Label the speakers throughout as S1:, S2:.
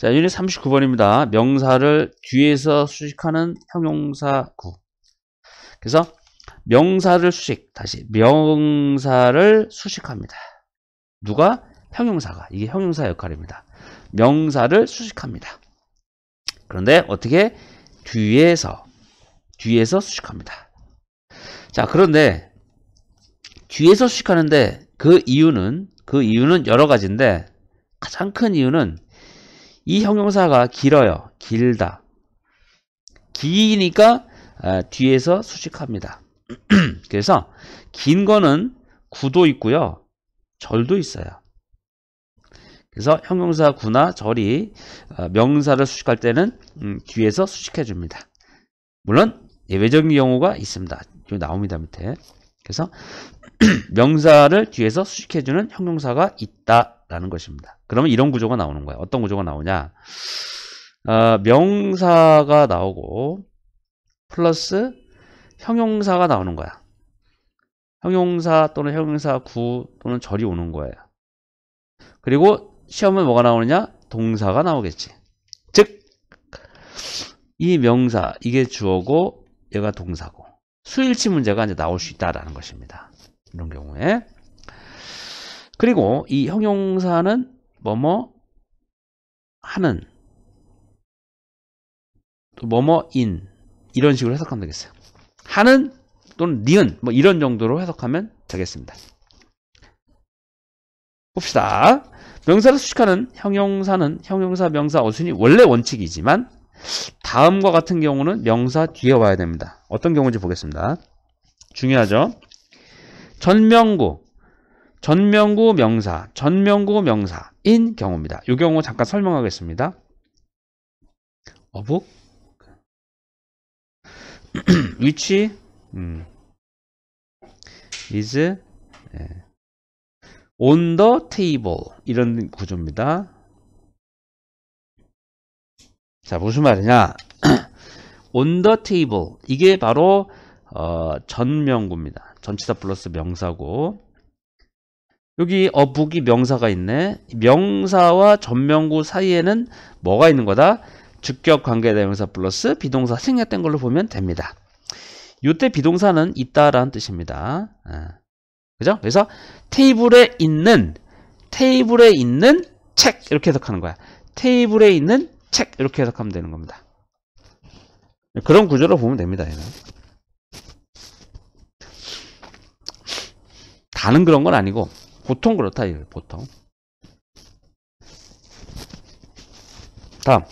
S1: 자, 유닛 39번입니다. 명사를 뒤에서 수식하는 형용사구. 그래서 명사를 수식, 다시 명사를 수식합니다. 누가? 형용사가. 이게 형용사 역할입니다. 명사를 수식합니다. 그런데 어떻게? 뒤에서, 뒤에서 수식합니다. 자, 그런데 뒤에서 수식하는데 그 이유는, 그 이유는 여러 가지인데 가장 큰 이유는 이 형용사가 길어요. 길다. 기니까 아, 뒤에서 수식합니다. 그래서 긴 거는 구도 있고요. 절도 있어요. 그래서 형용사 구나 절이 아, 명사를 수식할 때는 음, 뒤에서 수식해 줍니다. 물론 예외적인 경우가 있습니다. 여기 나옵니다 밑에. 그래서 명사를 뒤에서 수식해주는 형용사가 있다라는 것입니다. 그러면 이런 구조가 나오는 거예요. 어떤 구조가 나오냐? 어, 명사가 나오고 플러스 형용사가 나오는 거야. 형용사 또는 형용사 구 또는 절이 오는 거예요. 그리고 시험에 뭐가 나오느냐? 동사가 나오겠지. 즉, 이 명사, 이게 주어고, 얘가 동사고. 수일치 문제가 이제 나올 수 있다라는 것입니다. 이런 경우에 그리고 이 형용사는 뭐뭐 하는 또 뭐뭐인 이런 식으로 해석하면 되겠어요. 하는 또는 니은 뭐 이런 정도로 해석하면 되겠습니다. 봅시다. 명사를 수식하는 형용사는 형용사 명사 어순이 원래 원칙이지만 다음과 같은 경우는 명사 뒤에 와야 됩니다. 어떤 경우인지 보겠습니다. 중요하죠? 전명구, 전명구 명사, 전명구 명사인 경우입니다. 이 경우 잠깐 설명하겠습니다. 어묵 위치 음. is 예. on the table 이런 구조입니다. 자 무슨 말이냐 on the table 이게 바로 어, 전명구입니다 전치사 플러스 명사고 여기 어북이 명사가 있네 명사와 전명구 사이에는 뭐가 있는 거다 주격 관계대명사 플러스 비동사 생략된 걸로 보면 됩니다 요때 비동사는 있다라는 뜻입니다 예. 그죠 그래서 테이블에 있는 테이블에 있는 책 이렇게 해석하는 거야 테이블에 있는 책 이렇게 해석하면 되는 겁니다. 그런 구조로 보면 됩니다. 얘는. 다는 그런 건 아니고 보통 그렇다 얘거 보통. 다음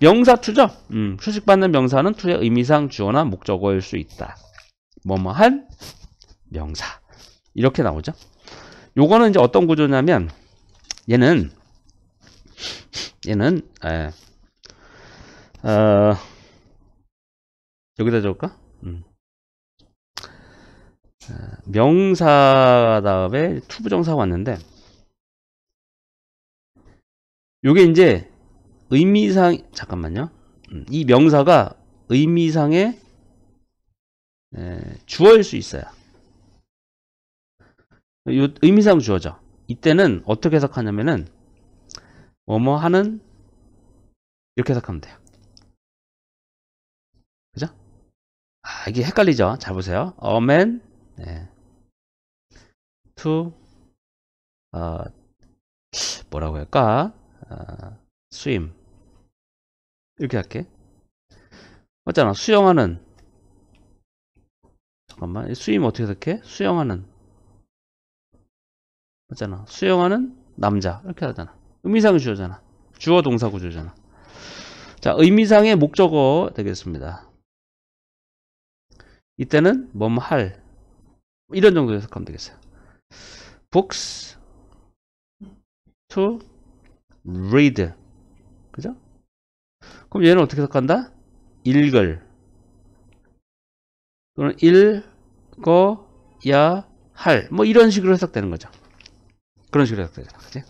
S1: 명사 투죠. 음, 휴식받는 명사는 투의 의미상 주어나 목적어일 수 있다. 뭐뭐한 명사 이렇게 나오죠. 요거는 이제 어떤 구조냐면 얘는 얘는 예. 어, 여기다 적을까? 음. 어, 명사 다음에 투부정사 가 왔는데 요게 이제 의미상 잠깐만요 음, 이 명사가 의미상의 예, 주어일 수 있어요 요 의미상 주어죠 이때는 어떻게 해석하냐면은 뭐뭐 하는 이렇게 해석하면 돼요. 그죠? 아, 이게 헷갈리죠? 잘 보세요. a man 네. to 어, 뭐라고 할까? 어, swim 이렇게 할게. 맞잖아. 수영하는 잠깐만. 수임 어떻게 해석해? 수영하는 맞잖아. 수영하는 남자 이렇게 하잖아. 의미상 주어잖아. 주어 동사 구조잖아. 자, 의미상의 목적어 되겠습니다. 이때는 뭐뭐할 이런 정도 해석하면 되겠어요. books to read 그죠? 그럼 얘는 어떻게 해석한다? 읽을 또는 읽어야 할 뭐 이런 식으로 해석되는 거죠. 그런 식으로 해석되잖아. 그치?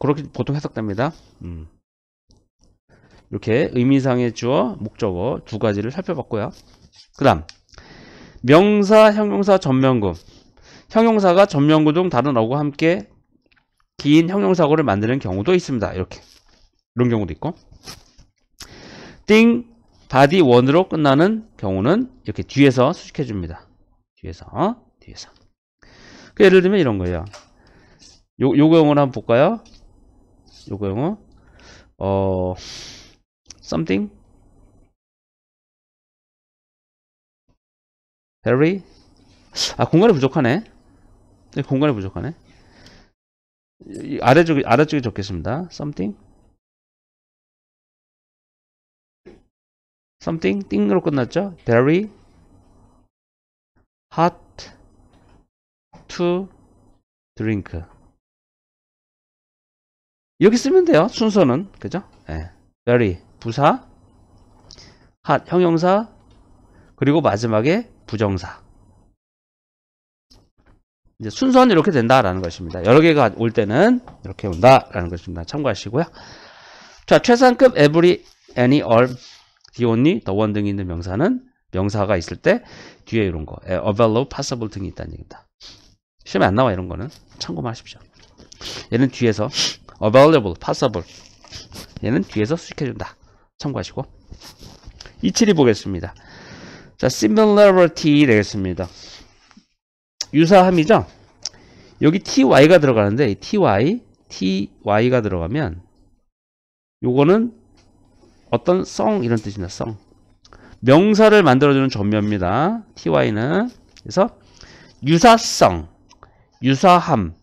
S1: 그렇게 보통 해석됩니다. 음. 이렇게 의미상의 주어, 목적어 두 가지를 살펴봤고요. 그 다음 명사, 형용사, 전명구 형용사가 전명구 등 다른 어구와 함께 긴형용사고를 만드는 경우도 있습니다. 이렇게 이런 경우도 있고 띵, 바디 원으로 끝나는 경우는 이렇게 뒤에서 수식해 줍니다. 뒤에서, 뒤에서 그 예를 들면 이런 거예요. 요, 요거 영어로 한번 볼까요? 요거 영어. 어, something very 아, 공간이 부족하네. 네, 공간이 부족하네. 아래쪽에, 아래쪽에 적겠습니다. something something 띵으로 끝났죠? very hot to drink. 여기 쓰면 돼요. 순서는. 그죠? 네. very 부사 hot 형용사 그리고 마지막에 부정사. 이제 순서는 이렇게 된다라는 것입니다. 여러 개가 올 때는 이렇게 온다라는 것입니다. 참고하시고요. 자, 최상급 every, any, all, the only, the one 등이 있는 명사는 명사가 있을 때 뒤에 이런 거, 예, available, possible 등이 있다는 얘기입니다. 시험에 안 나와 이런 거는 참고만 하십시오 얘는 뒤에서 available, possible 얘는 뒤에서 수식해준다 참고하시고 27이 보겠습니다 자 similarity 되겠습니다 유사함이죠 여기 ty가 들어가는데 ty, ty가 들어가면 요거는 어떤 성 이런 뜻입니다 성 명사를 만들어주는 전면입니다 ty는 그래서 유사성 유사함.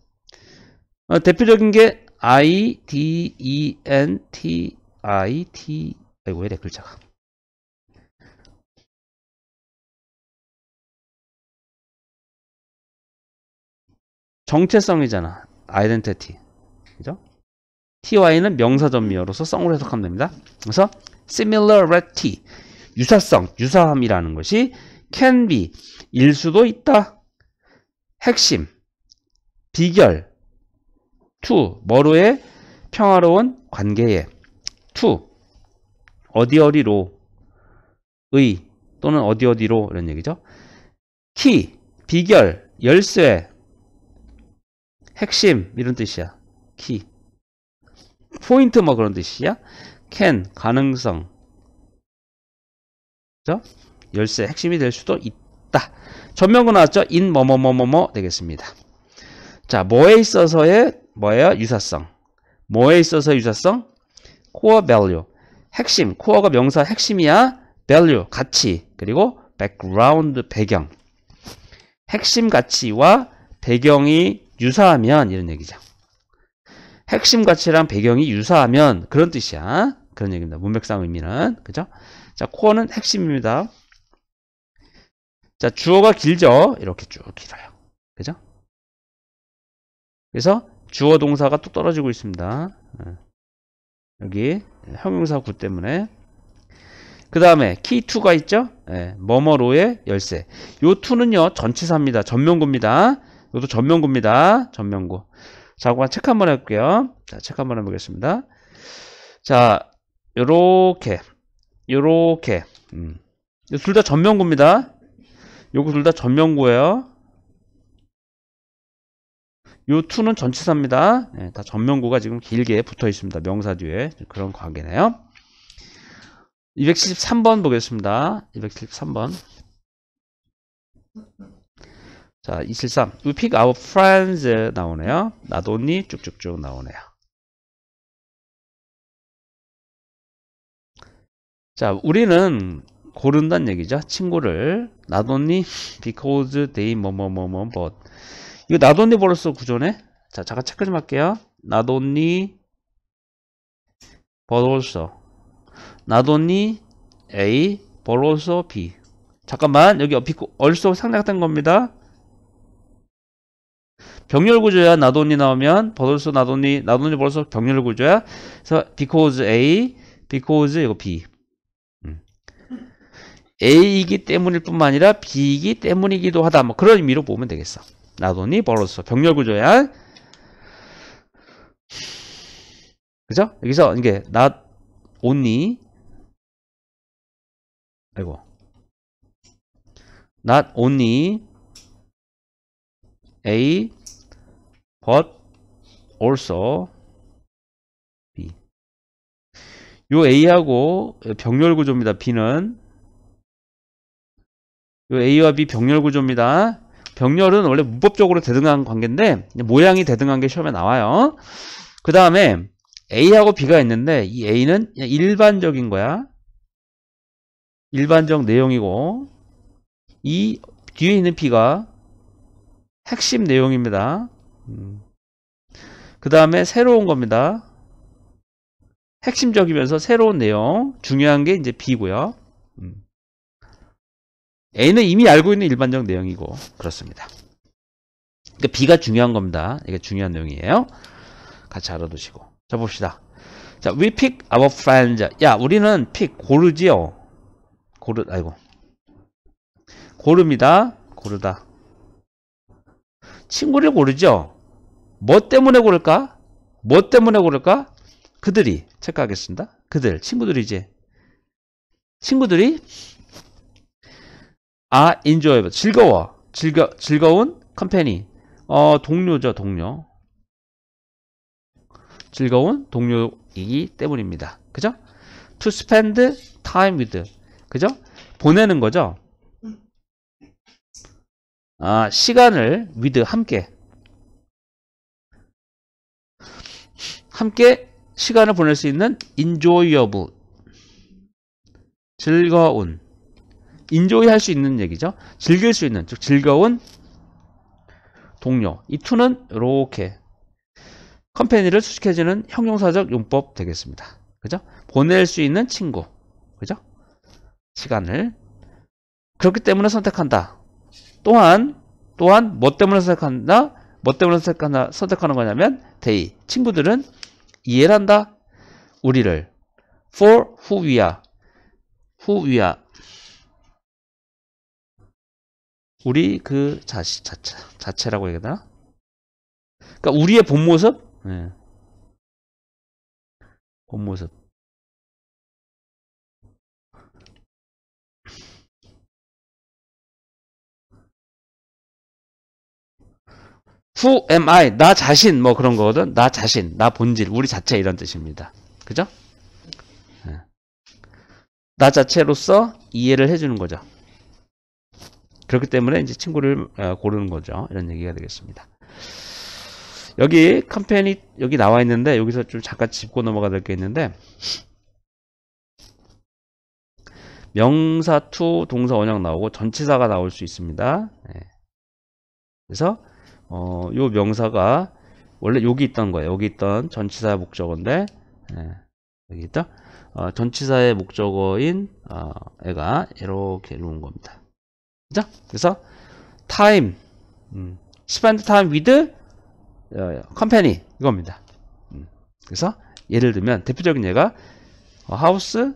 S1: 어, 대표적인 게 I, D, E, N, T, I, T. 아이고, 왜 이래, 글자가. 정체성이잖아. Identity. 그죠? ty는 명사전미어로서 성으로 해석하면 됩니다. 그래서 similarity, 유사성, 유사함이라는 것이 can be, 일 수도 있다. 핵심, 비결. 투 뭐로의 평화로운 관계에. 투 어디 어디로 의 또는 어디 어디로 이런 얘기죠. 키 비결 열쇠 핵심 이런 뜻이야. 키 포인트 뭐 그런 뜻이야. 캔 가능성 그죠? 열쇠 핵심이 될 수도 있다. 전명구 나왔죠? 인 뭐뭐뭐 뭐 뭐 되겠습니다. 자, 뭐에 있어서의 뭐예요? 유사성. 뭐에 있어서 유사성? core value. 핵심, 코어가 명사 핵심이야. value, 가치. 그리고 background, 배경. 핵심 가치와 배경이 유사하면 이런 얘기죠. 핵심 가치랑 배경이 유사하면 그런 뜻이야. 그런 얘기입니다. 문맥상 의미는. 그죠? 자, 코어는 핵심입니다. 자, 주어가 길죠? 이렇게 쭉 길어요. 그죠? 그래서 주어 동사가 뚝 떨어지고 있습니다. 예. 여기 형용사 구 때문에 그 다음에 키2가 있죠 예, 머머로의 열쇠 요 2는요 전치사입니다 전면구입니다 이것도 전면구입니다 전면구 자 그럼 책 한번 해볼게요 자책 한번 해보겠습니다 자 요렇게 요렇게 음. 둘다 전면구입니다 요거 둘 다 전면구예요 요 2는 전치사입니다. 네, 예, 다전명구가 지금 길게 붙어 있습니다. 명사 뒤에 그런 관계네요. 273번 보겠습니다. 273번. 자, 273. We pick our friends 나오네요. 나도니 쭉쭉쭉 나오네요. 자, 우리는 고른다는 얘기죠. 친구를. 나도니 because they 뭐뭐뭐뭐 but 이거 not only 벌써 구조네? 자, 잠깐 체크 좀 할게요. not only but also not only A but also B 잠깐만 여기 얼소 상략된 겁니다. 병렬 구조야 나돈이 나오면 버돌소 나돈이 나돈이 벌써 병렬 구조야. 그래서 because A, because 이거 B. 음. A이기 때문일 뿐만 아니라 B이기 때문이기도 하다. 뭐 그런 의미로 보면 되겠어. 나도니 벌어서 병렬 구조야. 그죠? 여기서 이게 not only 아이고 not only A but also B 요 A하고 병렬 구조입니다. B는 요 A와 B 병렬 구조입니다. 병렬은 원래 문법적으로 대등한 관계인데 모양이 대등한 게 시험에 나와요. 그 다음에 A하고 B가 있는데 이 A는 일반적인 거야. 일반적 내용이고 이 뒤에 있는 B가 핵심 내용입니다. 음. 그 다음에 새로운 겁니다. 핵심적이면서 새로운 내용 중요한 게 이제 B고요. A는 이미 알고 있는 일반적 내용이고 그렇습니다. 그러니까 B가 중요한 겁니다. 이게 중요한 내용이에요. 같이 알아두시고 자 봅시다. 자, we pick our friends. 야, 우리는 pick 고르지요. 고르 아이고 고릅니다. 고르다. 친구를 고르죠. 뭐 때문에 고를까? 뭐 때문에 고를까? 그들이 체크하겠습니다. 그들 친구들이지. 친구들이 아 e n j o y 즐거워 즐거 즐거운 컴패니 어 동료죠 동료 즐거운 동료이기 때문입니다 그죠 to spend time with 그죠 보내는 거죠 아 시간을 with 함께 함께 시간을 보낼 수 있는 e n j o y a b 즐거운 인조이 할 수 있는 얘기죠. 즐길 수 있는, 즉 즐거운 동료. 이투는 이렇게 컴퍼니를 수식해주는 형용사적 용법 되겠습니다. 그죠? 보낼 수 있는 친구. 그죠? 시간을. 그렇기 때문에 선택한다. 또한, 또한 뭐 때문에 선택한다? 뭐 때문에 선택한다? 선택하는 거냐면 데이. 친구들은 이해를 한다. 우리를. for who we are. who we are. 우리 그 자시, 자체, 자체라고 해야 되나? 그러니까 우리의 본 모습? 네. 본 모습. 후 h o am I? 나 자신 뭐 그런 거거든. 나 자신, 나 본질, 우리 자체 이런 뜻입니다. 그죠? 네. 나 자체로서 이해를 해주는 거죠. 그렇기 때문에 이제 친구를 어, 고르는 거죠. 이런 얘기가 되겠습니다. 여기 컴페니 여기 나와 있는데 여기서 좀 잠깐 짚고 넘어가야 될 게 있는데 명사 투 동사 원형 나오고 전치사가 나올 수 있습니다. 네. 그래서 어, 요 명사가 원래 여기 있던 거예요. 여기 있던 전치사의 목적어인데 네. 여기 있다. 어, 전치사의 목적어인 어, 애가 이렇게 놓은 겁니다. 그죠? 그래서 time, 음, spend time with 어, 어, company 이겁니다. 음, 그래서 예를 들면 대표적인 예가 어, house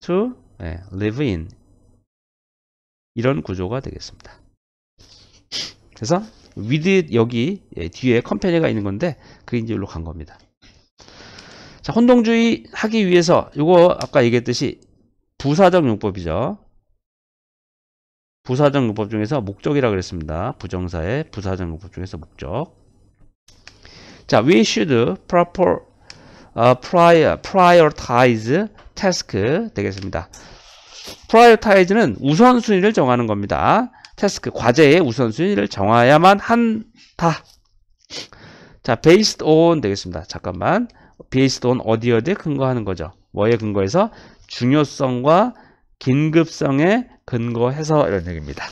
S1: to 예, live in 이런 구조가 되겠습니다. 그래서 with 여기 예, 뒤에 컴퍼니가 있는 건데 그게 이제 일로 간 겁니다. 자, 혼동주의 하기 위해서 이거 아까 얘기했듯이 부사적 용법이죠. 부사정근법 중에서 목적이라 고 그랬습니다. 부정사의 부사정근법 중에서 목적. 자, we should proper uh, prior, prioritize task 되겠습니다. prioritize는 우선순위를 정하는 겁니다. 테스크 과제의 우선순위를 정하야만 한다. 자, based on 되겠습니다. 잠깐만. based on 어디 어디에 근거하는 거죠. 뭐에 근거해서 중요성과 긴급성에 근거해서 이런 얘기입니다.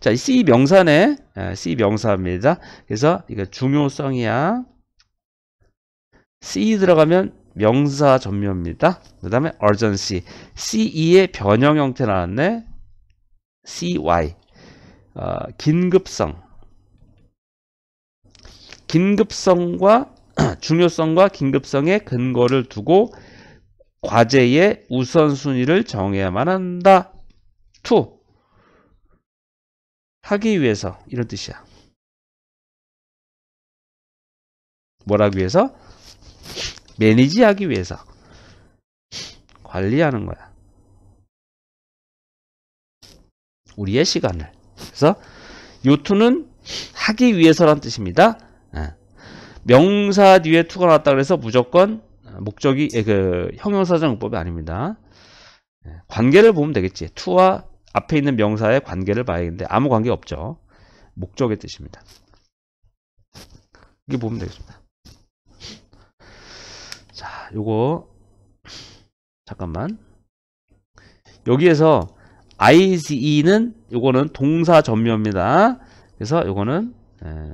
S1: 자, C 명사네. 예, C 명사입니다. 그래서 이거 중요성이야. C 들어가면 명사 전면입니다. 그 다음에 urgency. CE의 변형 형태 나왔네. CY. 어, 긴급성. 긴급성과 중요성과 긴급성의 근거를 두고 과제의 우선순위를 정해야만 한다. t 하기 위해서 이런 뜻이야. 뭐라기 위해서? 매니지하기 위해서 관리하는 거야. 우리의 시간을. 그래서 요투는 하기 위해서란 뜻입니다. 예. 명사 뒤에 투가 나왔다 그래서 무조건 아, 목적이 예, 그 형용사정법이 아닙니다. 예, 관계를 보면 되겠지. 투와 앞에 있는 명사의 관계를 봐야겠는데 아무 관계 없죠. 목적의 뜻입니다. 이게 보면 되겠습니다. 자, 요거 잠깐만. 여기에서 ISE는 요거는 동사 전면입니다. 그래서 요거는 예,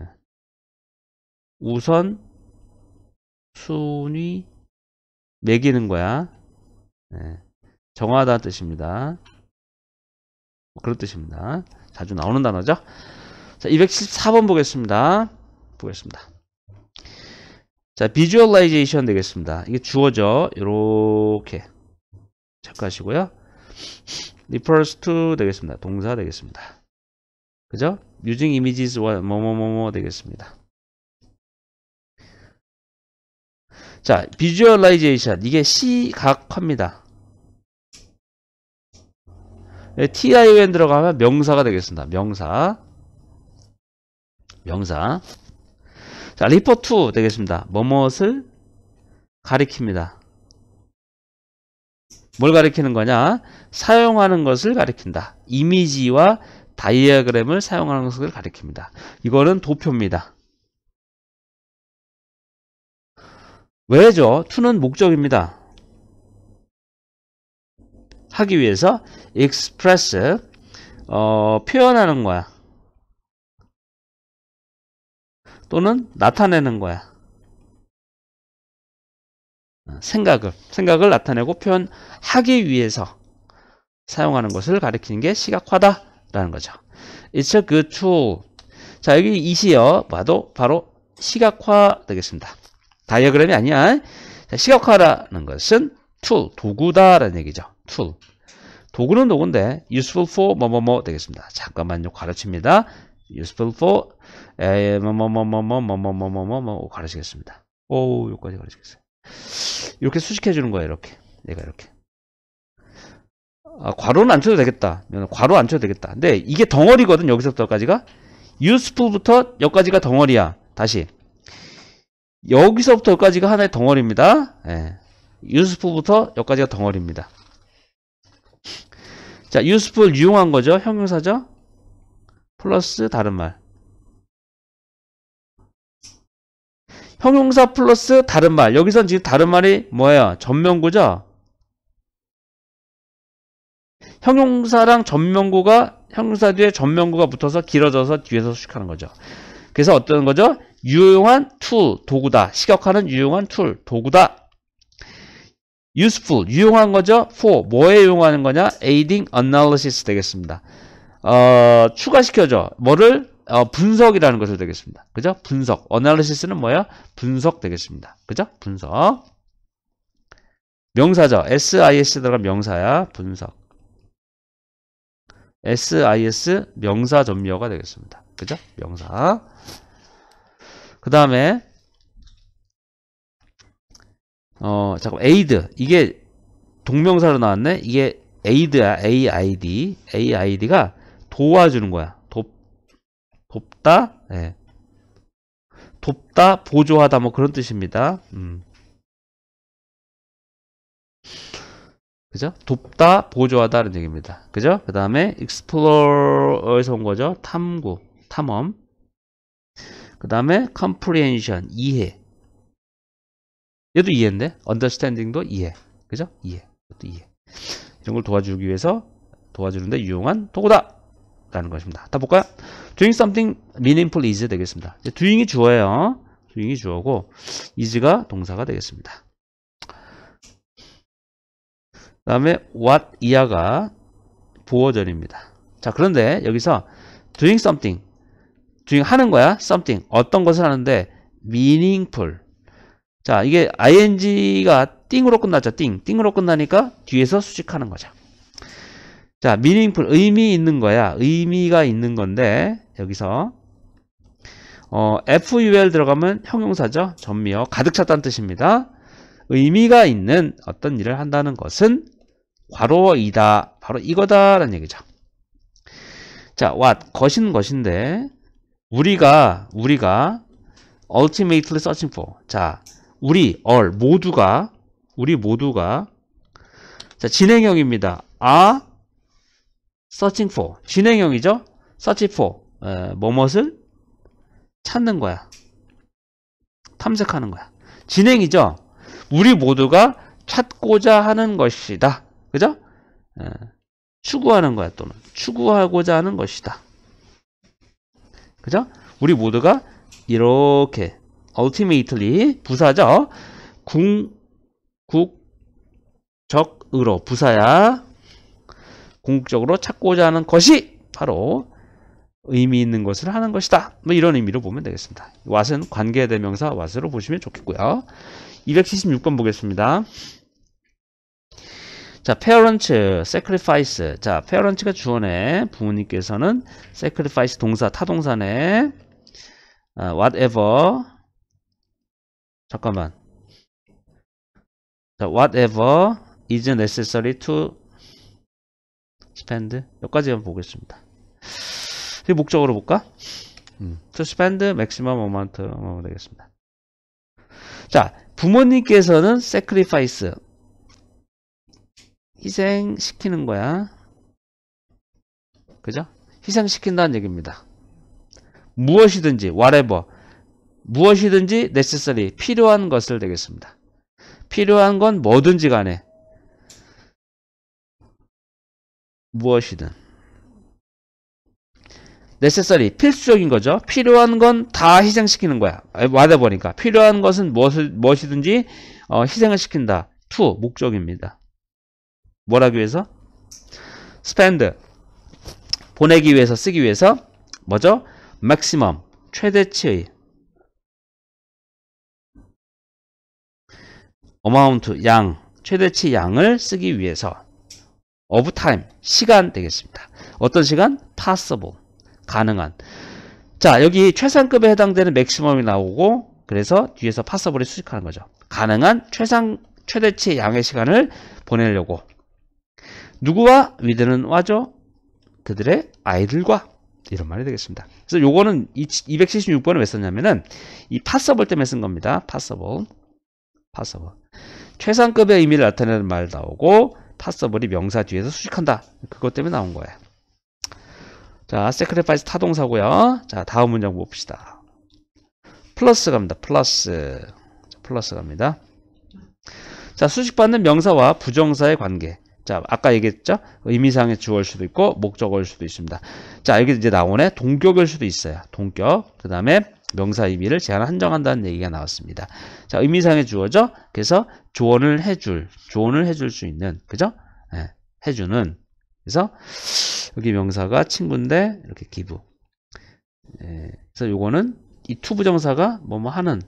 S1: 우선 순위 매기는 거야. 네. 정하다는 뜻입니다. 뭐 그런 뜻입니다. 자주 나오는 단어죠. 자, 274번 보겠습니다. 보겠습니다. 자, 비주얼라이제이션 되겠습니다. 이게 주어죠. 이렇게 체크하시고요. refers to 되겠습니다. 동사 되겠습니다. 그죠? using images 뭐뭐뭐뭐 되겠습니다. 자, 비주얼라이제이션 이게 시각화입니다. 네, tion 들어가면 명사가 되겠습니다. 명사 명사 자, 리퍼 투 되겠습니다. 뭐뭇을 가리킵니다. 뭘 가리키는 거냐? 사용하는 것을 가리킨다. 이미지와 다이아그램을 사용하는 것을 가리킵니다. 이거는 도표입니다. 왜죠? t 는 목적입니다. 하기 위해서 express 어, 표현하는 거야. 또는 나타내는 거야. 생각을 생각을 나타내고 표현하기 위해서 사용하는 것을 가리키는 게 시각화다라는 거죠. It's a good tool. 자 여기 이시여 봐도 바로 시각화 되겠습니다. 다이어그램이 아니야. 자, 시각화라는 것은 tool, 도구다라는 얘기죠. tool. 도구는 도구인데 useful for 뭐뭐뭐 되겠습니다. 잠깐만요. 가르칩니다. useful for 뭐뭐뭐뭐뭐뭐뭐뭐뭐뭐 가르치겠습니다. 오, 여기까지 가르치겠어요. 이렇게 수식해 주는 거예요. 이렇게. 내가 이렇게. 아, 괄호는 안 쳐도 되겠다. 괄호 안 쳐도 되겠다. 근데 이게 덩어리거든. 여기서부터까지가. 여기 useful부터 여기까지가 덩어리야. 다시. 여기서부터 여기까지가 하나의 덩어리입니다. 예. 유스프부터 여기까지가 덩어리입니다. 자, 유스프를 유용한 거죠. 형용사죠. 플러스 다른 말. 형용사 플러스 다른 말. 여기선 지금 다른 말이 뭐예요? 전명구죠? 형용사랑 전명구가 형용사 뒤에 전명구가 붙어서 길어져서 뒤에서 수식하는 거죠. 그래서 어떤 거죠? 유용한 툴, 도구다. 시격하는 유용한 툴, 도구다. useful, 유용한 거죠? for, 뭐에 유용하는 거냐? aiding analysis 되겠습니다. 어, 추가시켜줘. 뭐를? 어, 분석이라는 것을 되겠습니다. 그죠? 분석. analysis는 뭐야? 분석 되겠습니다. 그죠? 분석. 명사죠. SIS 들어간 명사야. 분석. SIS 명사 전미어가 되겠습니다. 그죠? 명사. 그 다음에 어 잠깐 aid 이게 동명사로 나왔네. 이게 에이드야 aid aid가 도와주는 거야. 돕 돕다. 네. 돕다 보조하다 뭐 그런 뜻입니다. 음. 그죠? 돕다, 보조하다 이런 얘기입니다. 그죠? 그 다음에 explore에서 온 거죠. 탐구, 탐험. 그 다음에 comprehension, 이해. 얘도 이해인데 understanding도 이해. 그죠? 이해. 이것도 이해. 이런 걸 도와주기 위해서 도와주는데 유용한 도구다. 라는 것입니다. 다 볼까요? doing something meaningful is 되겠습니다. 이제 doing이 주어예요. doing이 주어고 is가 동사가 되겠습니다. 그 다음에 what 이하가 보어절입니다. 자 그런데 여기서 doing something doing 하는 거야 something 어떤 것을 하는데 meaningful 자 이게 ing가 띵으로 끝났죠 띵 띵으로 끝나니까 뒤에서 수식하는 거죠 자 meaningful 의미 있는 거야 의미가 있는 건데 여기서 어, FUL 들어가면 형용사죠 전미어 가득 찼다는 뜻입니다 의미가 있는 어떤 일을 한다는 것은 과로이다. 바로 이거다라는 얘기죠. 자, what 것인 것인데 우리가 우리가 ultimately searching for 자, 우리 all 모두가 우리 모두가 자, 진행형입니다. are 아, searching for 진행형이죠. search i n g for 에, 뭐뭇을 찾는 거야. 탐색하는 거야. 진행이죠. 우리 모두가 찾고자 하는 것이다. 그죠? 예. 추구하는 거야 또는 추구하고자 하는 것이다. 그죠? 우리 모두가 이렇게 ultimately 부사죠. 궁극적으로 부사야 궁극적으로 찾고자 하는 것이 바로 의미 있는 것을 하는 것이다. 뭐 이런 의미로 보면 되겠습니다. 왓은 관계대명사 왓으로 보시면 좋겠고요. 276번 보겠습니다. 자, parent, sacrifice. 자, parent가 주어네. 부모님께서는 sacrifice 동사, 타동사네. 아, whatever. 잠깐만. 자, whatever is necessary to spend. 여기까지 한번 보겠습니다. 이 목적으로 볼까? 음. to spend maximum amount 되겠습니다. 자, 부모님께서는 sacrifice. 희생시키는 거야. 그죠? 희생시킨다는 얘기입니다. 무엇이든지, whatever. 무엇이든지 necessary, 필요한 것을 되겠습니다. 필요한 건 뭐든지 간에. 무엇이든. necessary, 필수적인 거죠. 필요한 건 다 희생시키는 거야. 와다 보니까. 필요한 것은 무엇 무엇이든지 어, 희생을 시킨다. to, 목적입니다. 뭐라기 위해서? spend 보내기 위해서 쓰기 위해서 뭐죠? maximum 최대치의 amount 양 최대치 양을 쓰기 위해서 of time 시간 되겠습니다. 어떤 시간? possible 가능한 자 여기 최상급에 해당되는 m a x i m u m 이 나오고 그래서 뒤에서 possible이 수식하는 거죠. 가능한 최상 최대치 양의 시간을 보내려고 누구와 위대는 와죠? 그들의 아이들과 이런 말이 되겠습니다. 그래서 요거는 276번에 왜 썼냐면은 이 p s s 파서 e 때문에 쓴 겁니다. possible. p s s 블 파서블. 최상급의 의미를 나타내는 말 나오고 p s s o 파서블이 명사 뒤에서 수식한다. 그것 때문에 나온 거예요. 자, s c 세크레파이 e 타동사고요. 자, 다음 문장 봅시다. 플러스 갑니다. 플러스. 플러스 갑니다. 자, 수식받는 명사와 부정사의 관계. 자, 아까 얘기했죠? 의미상의 주어일 수도 있고 목적어일 수도 있습니다. 자, 여기 이제 나오네. 동격일 수도 있어요. 동격. 그다음에 명사 의미를 제한 한정한다는 얘기가 나왔습니다. 자, 의미상의 주어죠. 그래서 조언을 해줄, 조언을 해줄 수 있는, 그죠? 네, 해주는. 그래서 여기 명사가 친구인데 이렇게 기부. 네, 그래서 요거는 이 투부정사가 뭐뭐 하는,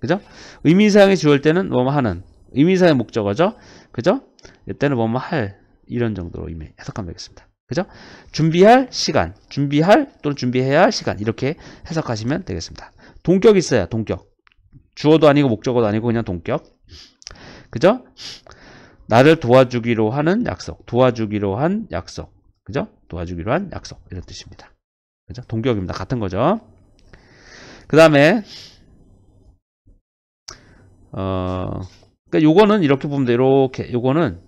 S1: 그죠? 의미상의 주어일 때는 뭐뭐 하는. 의미사의 목적어죠. 그죠? 이때는 뭐뭐 할 이런 정도로 이미 해석하면 되겠습니다. 그죠? 준비할 시간, 준비할 또는 준비해야 할 시간 이렇게 해석하시면 되겠습니다. 동격 있어야 동격. 주어도 아니고 목적어도 아니고 그냥 동격. 그죠? 나를 도와주기로 하는 약속, 도와주기로 한 약속. 그죠? 도와주기로 한 약속 이런 뜻입니다. 그죠? 동격입니다. 같은 거죠. 그 다음에 어. 그러니까 요거는 이렇게 보면 돼. 이렇게 요거는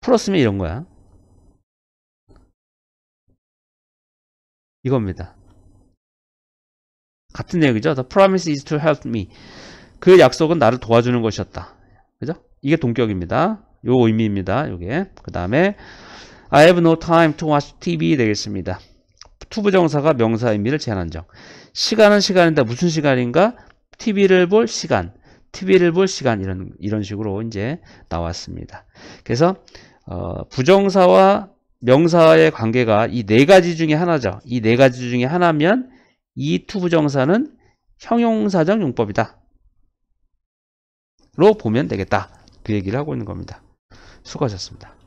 S1: 플러스면 이런 거야. 이겁니다. 같은 내용이죠. The promise is to help me. 그 약속은 나를 도와주는 것이었다. 그죠? 이게 동격입니다. 요 의미입니다. 요게. 그 다음에 I have no time to watch TV 되겠습니다. 투부정사가 명사 의미를 제한한 정. 시간은 시간인데 무슨 시간인가? TV를 볼 시간. TV를 볼 시간 이런 이런 식으로 이제 나왔습니다. 그래서 어, 부정사와 명사의 관계가 이 네 가지 중에 하나죠. 이 네 가지 중에 하나면 이 투부정사는 형용사적 용법이다. 로 보면 되겠다. 그 얘기를 하고 있는 겁니다. 수고하셨습니다.